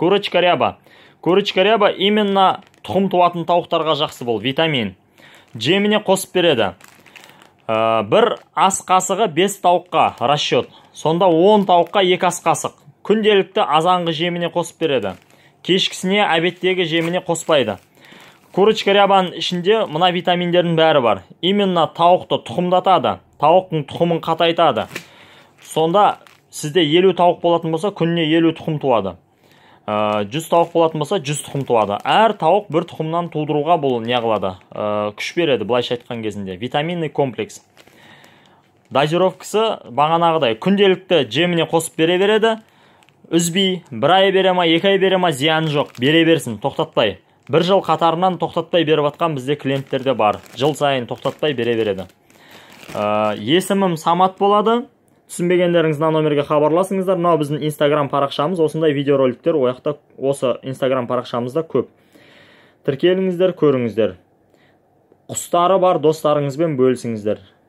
Курочка ряба. Курочка ряба именно тұқым туатын тауықтарға жақсы бол. витамин. Жеміне қосып береді. Э, бір ас қасығы 5 тауыққа расчет. Сонда 10 тауыққа 2 ас қасық. Күнделікті азанғы жеміне қосып береді. Кешкісіне әбеттегі жеміне қоспайды. Курочка рябаның ішінде мына витаминдердің бәрі бар. Именно тауықты тұқымдатады, тауықтың тұқымын қатайтады. Сонда сізде елу тауық болатын болса күніне елу тұқым туады Э, жүз тауық болатын болса жүз тұқым туады әр тауық бір тұқымнан тудыруға бұл не қылады ә, күш береді былайша айтқан кезінде витаминный комплекс дозировкасы бағанағыдай күнделікті жеміне қосып бере береді үзбей бір ай бере ма екі ай бере ма зияны жоқ бере берсін тоқтатпай бір жыл қатарынан тоқтатпай беріп жатқан бізде клиенттер де бар жыл сайын тоқтатпай бере береді ә, есімім самат болады түсінбегендеріңіз мына номерге хабарласыңыздар мынау біздің инстаграм парақшамыз осындай видеороликтер ояқта осы инстаграм парақшамызда көп тіркеліңіздер көріңіздер құстары бар достарыңызбен бөлісіңіздер